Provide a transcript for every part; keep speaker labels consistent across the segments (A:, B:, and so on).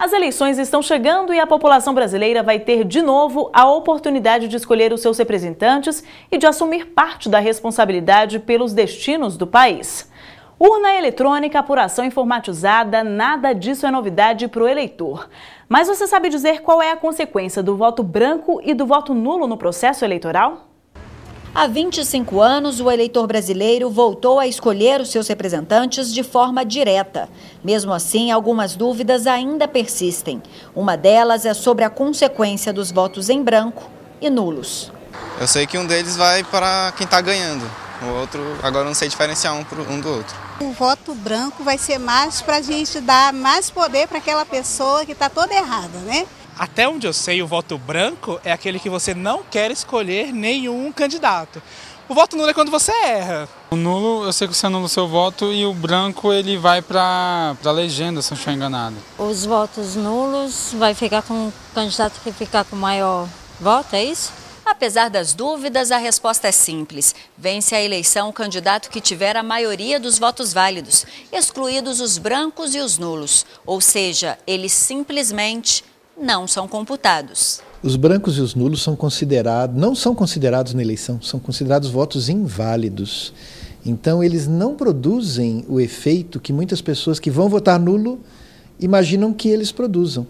A: As eleições estão chegando e a população brasileira vai ter de novo a oportunidade de escolher os seus representantes e de assumir parte da responsabilidade pelos destinos do país. Urna eletrônica, apuração informatizada, nada disso é novidade para o eleitor. Mas você sabe dizer qual é a consequência do voto branco e do voto nulo no processo eleitoral? Há 25 anos, o eleitor brasileiro voltou a escolher os seus representantes de forma direta. Mesmo assim, algumas dúvidas ainda persistem. Uma delas é sobre a consequência dos votos em branco e nulos.
B: Eu sei que um deles vai para quem está ganhando, o outro, agora não sei diferenciar um, um do outro.
A: O voto branco vai ser mais para a gente dar mais poder para aquela pessoa que está toda errada, né?
B: até onde eu sei, o voto branco é aquele que você não quer escolher nenhum candidato.
A: O voto nulo é quando você erra. O nulo, eu sei que você anula o seu voto e o branco ele vai para a legenda, se não estiver enganado. Os votos nulos vai ficar com o candidato que ficar com maior voto, é isso? Apesar das dúvidas, a resposta é simples. Vence a eleição o candidato que tiver a maioria dos votos válidos, excluídos os brancos e os nulos. Ou seja, ele simplesmente não são computados.
B: Os brancos e os nulos são considerados, não são considerados na eleição, são considerados votos inválidos. Então eles não produzem o efeito que muitas pessoas que vão votar nulo imaginam que eles produzam.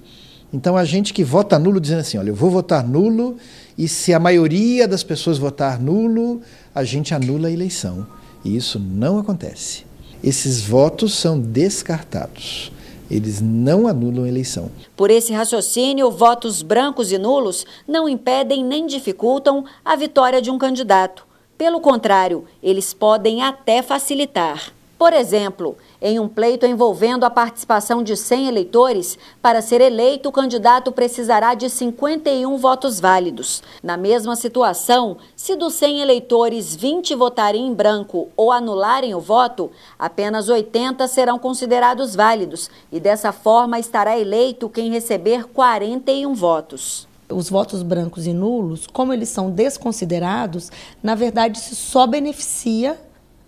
B: Então a gente que vota nulo dizendo assim, olha, eu vou votar nulo e se a maioria das pessoas votar nulo, a gente anula a eleição. E isso não acontece. Esses votos são descartados eles não anulam a eleição.
A: Por esse raciocínio, votos brancos e nulos não impedem nem dificultam a vitória de um candidato. Pelo contrário, eles podem até facilitar. Por exemplo, em um pleito envolvendo a participação de 100 eleitores, para ser eleito, o candidato precisará de 51 votos válidos. Na mesma situação, se dos 100 eleitores 20 votarem em branco ou anularem o voto, apenas 80 serão considerados válidos e dessa forma estará eleito quem receber 41 votos os votos brancos e nulos, como eles são desconsiderados, na verdade se só beneficia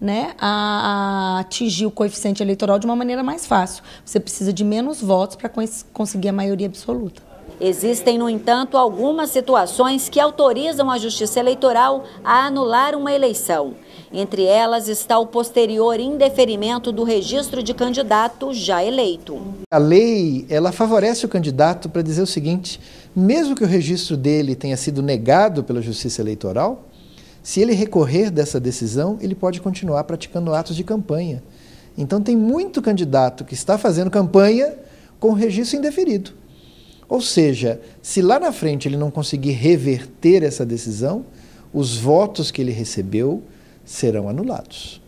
A: né, a, atingir o coeficiente eleitoral de uma maneira mais fácil. Você precisa de menos votos para conseguir a maioria absoluta. Existem, no entanto, algumas situações que autorizam a Justiça Eleitoral a anular uma eleição. Entre elas está o posterior indeferimento do registro de candidato já eleito.
B: A lei, ela favorece o candidato para dizer o seguinte: mesmo que o registro dele tenha sido negado pela Justiça Eleitoral, se ele recorrer dessa decisão, ele pode continuar praticando atos de campanha. Então, tem muito candidato que está fazendo campanha com registro indeferido. Ou seja, se lá na frente ele não conseguir reverter essa decisão, os votos que ele recebeu serão anulados.